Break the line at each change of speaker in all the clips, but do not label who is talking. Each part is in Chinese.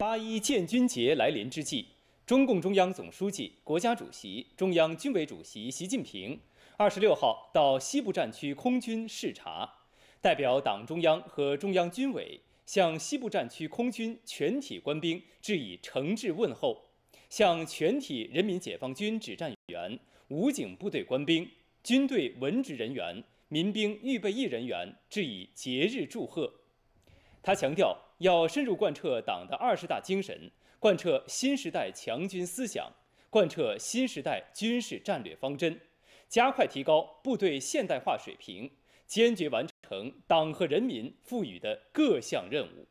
八一建军节来临之际，中共中央总书记、国家主席、中央军委主席习近平二十六号到西部战区空军视察，代表党中央和中央军委向西部战区空军全体官兵致以诚挚问候，向全体人民解放军指战员、武警部队官兵、军队文职人员、民兵预备役人员致以节日祝贺。他强调，要深入贯彻党的二十大精神，贯彻新时代强军思想，贯彻新时代军事战略方针，加快提高部队现代化水平，坚决完成党和人民赋予的各项任务。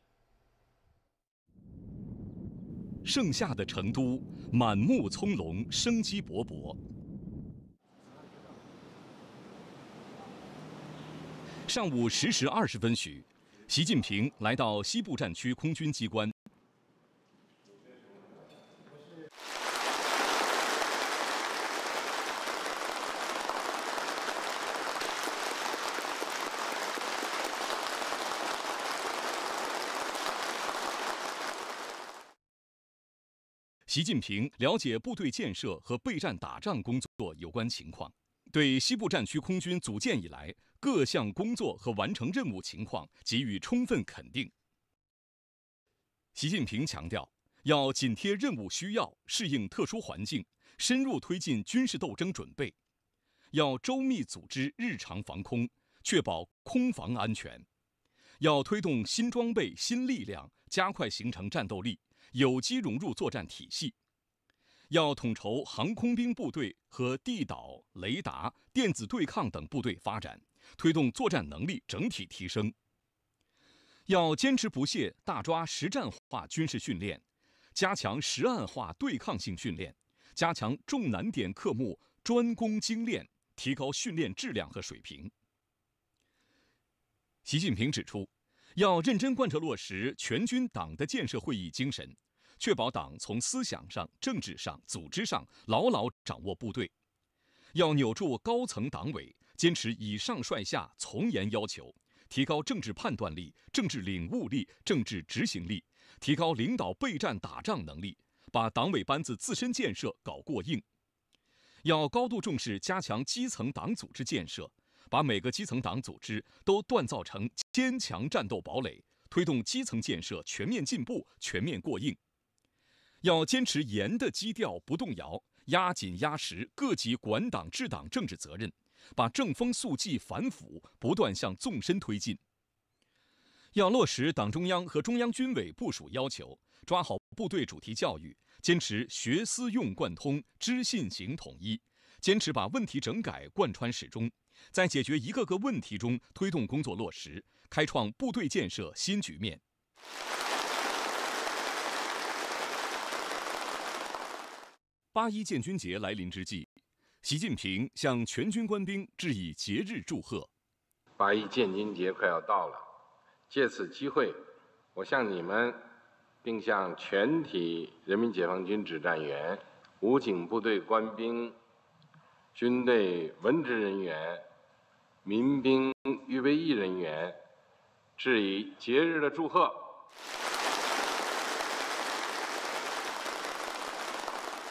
盛夏的成都，满目葱茏，生机勃勃。上午十时二十分许。习近平来到西部战区空军机关。习近平了解部队建设和备战打仗工作有关情况，对西部战区空军组建以来。各项工作和完成任务情况给予充分肯定。习近平强调，要紧贴任务需要，适应特殊环境，深入推进军事斗争准备；要周密组织日常防空，确保空防安全；要推动新装备、新力量加快形成战斗力，有机融入作战体系；要统筹航空兵部队和地导、雷达、电子对抗等部队发展。推动作战能力整体提升。要坚持不懈大抓实战化军事训练，加强实案化对抗性训练，加强重难点科目专攻精练，提高训练质量和水平。习近平指出，要认真贯彻落实全军党的建设会议精神，确保党从思想上、政治上、组织上牢牢掌握部队。要扭住高层党委。坚持以上率下，从严要求，提高政治判断力、政治领悟力、政治执行力，提高领导备战打仗能力，把党委班子自身建设搞过硬。要高度重视加强基层党组织建设，把每个基层党组织都锻造成坚强战斗堡垒，推动基层建设全面进步、全面过硬。要坚持严的基调不动摇，压紧压实各级管党治党政治责任。把正风肃纪反腐不断向纵深推进。要落实党中央和中央军委部署要求，抓好部队主题教育，坚持学思用贯通、知信行统一，坚持把问题整改贯穿始终，在解决一个个问题中推动工作落实，开创部队建设新局面。八一建军节来临之际。习近平向全军官兵致以节日祝贺。
八一建军节快要到了，借此机会，我向你们，并向全体人民解放军指战员、武警部队官兵、军队文职人员、民兵预备役人员，致以节日的祝贺。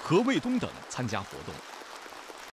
何卫东等参加活动。